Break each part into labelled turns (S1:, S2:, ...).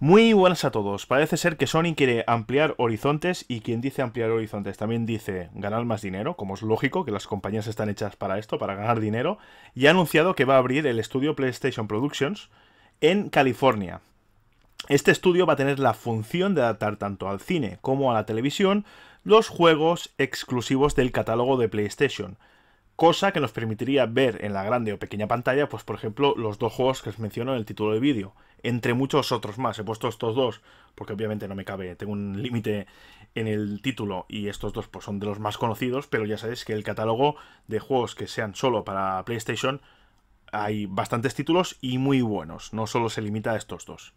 S1: Muy buenas a todos. Parece ser que Sony quiere ampliar horizontes y quien dice ampliar horizontes también dice ganar más dinero, como es lógico que las compañías están hechas para esto, para ganar dinero, y ha anunciado que va a abrir el estudio PlayStation Productions en California. Este estudio va a tener la función de adaptar tanto al cine como a la televisión los juegos exclusivos del catálogo de PlayStation cosa que nos permitiría ver en la grande o pequeña pantalla, pues por ejemplo, los dos juegos que os menciono en el título del vídeo, entre muchos otros más. He puesto estos dos porque obviamente no me cabe, tengo un límite en el título y estos dos pues, son de los más conocidos, pero ya sabéis que el catálogo de juegos que sean solo para PlayStation hay bastantes títulos y muy buenos, no solo se limita a estos dos.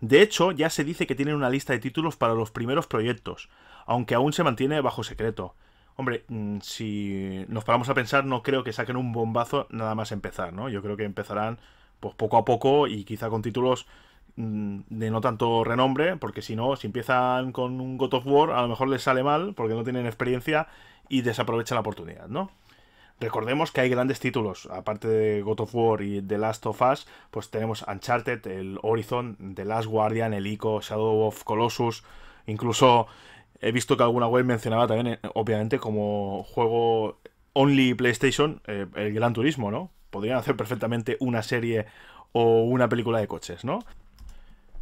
S1: De hecho, ya se dice que tienen una lista de títulos para los primeros proyectos, aunque aún se mantiene bajo secreto. Hombre, mm, si nos paramos a pensar, no creo que saquen un bombazo nada más empezar, ¿no? Yo creo que empezarán pues poco a poco y quizá con títulos mm, de no tanto renombre, porque si no, si empiezan con un God of War, a lo mejor les sale mal porque no tienen experiencia y desaprovechan la oportunidad, ¿no? Recordemos que hay grandes títulos, aparte de God of War y The Last of Us, pues tenemos Uncharted, el Horizon, The Last Guardian, el ICO, Shadow of Colossus, incluso He visto que alguna web mencionaba también, eh, obviamente, como juego only PlayStation, eh, el Gran Turismo, ¿no? Podrían hacer perfectamente una serie o una película de coches, ¿no?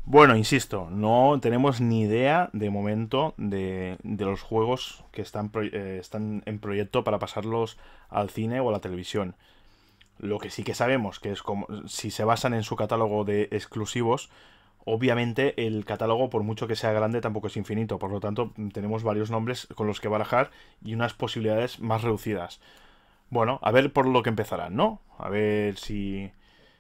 S1: Bueno, insisto, no tenemos ni idea de momento de, los juegos que están, eh, están en proyecto para pasarlos al cine o a la televisión. Lo que sí que sabemos que es como si se basan en su catálogo de exclusivos, Obviamente el catálogo, por mucho que sea grande, tampoco es infinito, por lo tanto tenemos varios nombres con los que barajar y unas posibilidades más reducidas. Bueno, a ver por lo que empezarán, ¿no? A ver si,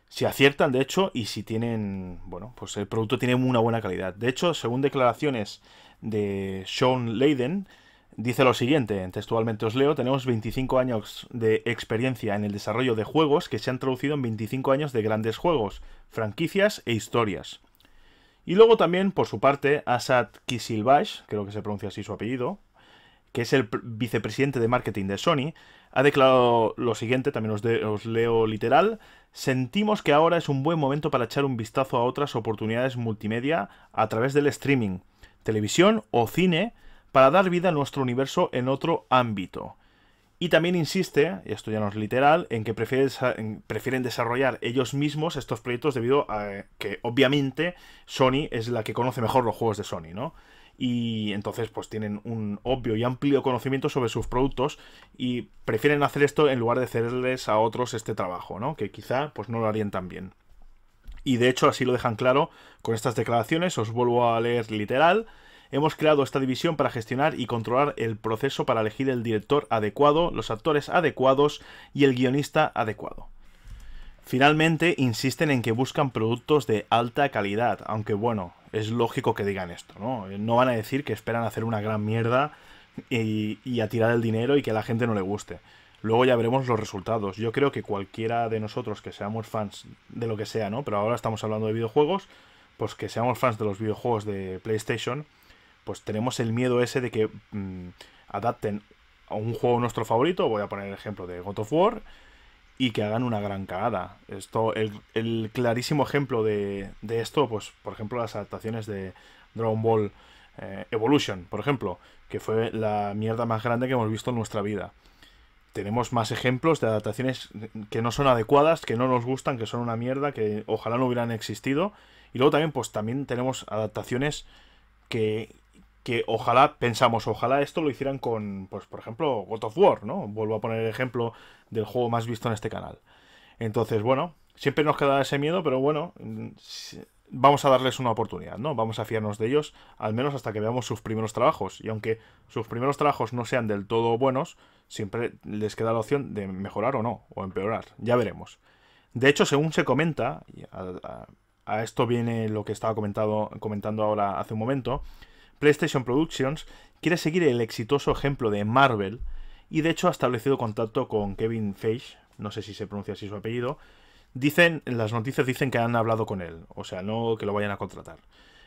S1: si aciertan, de hecho, y si tienen, bueno, pues el producto tiene una buena calidad. De hecho, según declaraciones de Sean Leiden, dice lo siguiente, textualmente os leo, tenemos 25 años de experiencia en el desarrollo de juegos que se han traducido en 25 años de grandes juegos, franquicias e historias. Y luego también, por su parte, Asad Kisilbash, creo que se pronuncia así su apellido, que es el vicepresidente de marketing de Sony, ha declarado lo siguiente, también os, leo literal, sentimos que ahora es un buen momento para echar un vistazo a otras oportunidades multimedia a través del streaming, televisión o cine, para dar vida a nuestro universo en otro ámbito. Y también insiste, esto ya no es literal, en que prefieren desarrollar ellos mismos estos proyectos debido a eh, que obviamente Sony es la que conoce mejor los juegos de Sony, ¿no? Y entonces pues tienen un obvio y amplio conocimiento sobre sus productos y prefieren hacer esto en lugar de cederles a otros este trabajo, ¿no? Que quizá pues no lo harían tan bien. Y de hecho así lo dejan claro con estas declaraciones, os vuelvo a leer literal. Hemos creado esta división para gestionar y controlar el proceso para elegir el director adecuado, los actores adecuados y el guionista adecuado. Finalmente, insisten en que buscan productos de alta calidad, aunque bueno, es lógico que digan esto, ¿no? No van a decir que esperan hacer una gran mierda y, a tirar el dinero y que a la gente no le guste. Luego ya veremos los resultados. Yo creo que cualquiera de nosotros que seamos fans de lo que sea, ¿no? Pero ahora estamos hablando de videojuegos, pues que seamos fans de los videojuegos de PlayStation, pues tenemos el miedo ese de que mm, adapten a un juego nuestro favorito, voy a poner el ejemplo de God of War, y que hagan una gran cagada. Esto, el, el clarísimo ejemplo de, esto, pues, por ejemplo, las adaptaciones de Dragon Ball eh, Evolution, por ejemplo, que fue la mierda más grande que hemos visto en nuestra vida. Tenemos más ejemplos de adaptaciones que no son adecuadas, que no nos gustan, que son una mierda, que ojalá no hubieran existido. Y luego también, pues también tenemos adaptaciones que, que ojalá, pensamos, ojalá esto lo hicieran con, pues por ejemplo, God of War, ¿no? Vuelvo a poner el ejemplo del juego más visto en este canal. Entonces, bueno, siempre nos queda ese miedo, pero bueno, mm, vamos a darles una oportunidad, ¿no? Vamos a fiarnos de ellos, al menos hasta que veamos sus primeros trabajos. Y aunque sus primeros trabajos no sean del todo buenos, siempre les queda la opción de mejorar o no, o empeorar. Ya veremos. De hecho, según se comenta, a, a, esto viene lo que estaba comentado, comentando ahora hace un momento, PlayStation Productions quiere seguir el exitoso ejemplo de Marvel y de hecho ha establecido contacto con Kevin Feige, no sé si se pronuncia así su apellido, dicen, las noticias dicen que han hablado con él, o sea, no que lo vayan a contratar.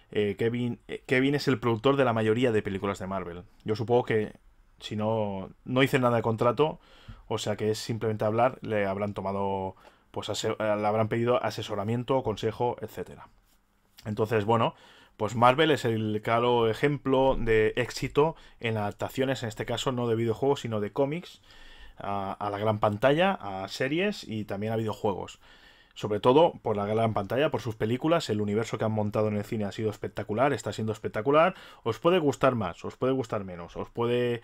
S1: Eh, Kevin, eh, Kevin es el productor de la mayoría de películas de Marvel. Yo supongo que si no, no dicen nada de contrato, o sea que es simplemente hablar, le habrán tomado, pues le habrán pedido asesoramiento, consejo, etc Entonces, bueno, pues Marvel es el claro ejemplo de éxito en adaptaciones, en este caso no de videojuegos, sino de cómics, a, la gran pantalla, a series y también a videojuegos. Sobre todo por la gran pantalla, por sus películas, el universo que han montado en el cine ha sido espectacular, está siendo espectacular. Os puede gustar más, os puede gustar menos, os puede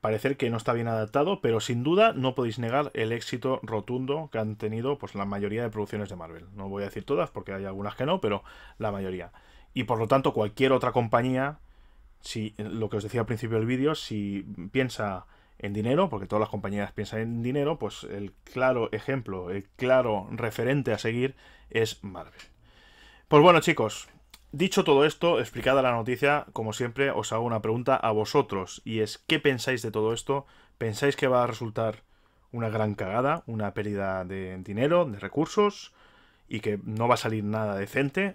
S1: parecer que no está bien adaptado, pero sin duda no podéis negar el éxito rotundo que han tenido pues la mayoría de producciones de Marvel. No voy a decir todas porque hay algunas que no, pero la mayoría. Y por lo tanto, cualquier otra compañía, si eh, lo que os decía al principio del vídeo, si piensa en dinero, porque todas las compañías piensan en dinero, pues el claro ejemplo, el claro referente a seguir es Marvel. Pues bueno, chicos, dicho todo esto, explicada la noticia, como siempre, os hago una pregunta a vosotros, y es ¿qué pensáis de todo esto? ¿Pensáis que va a resultar una gran cagada, una pérdida de dinero, de recursos? y que no va a salir nada decente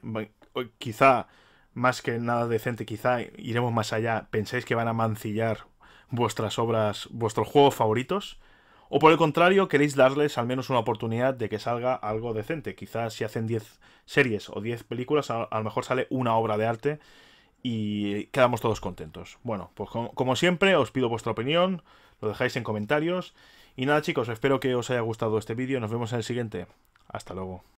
S1: quizá más que nada decente, quizá iremos más allá, pensáis que van a mancillar vuestras obras, vuestros juegos favoritos, o por el contrario, queréis darles al menos una oportunidad de que salga algo decente. quizá si hacen 10 series o 10 películas, a, lo mejor sale una obra de arte y quedamos todos contentos. Bueno, pues como siempre, os pido vuestra opinión, lo dejáis en comentarios. Y nada chicos, espero que os haya gustado este vídeo, nos vemos en el siguiente. Hasta luego.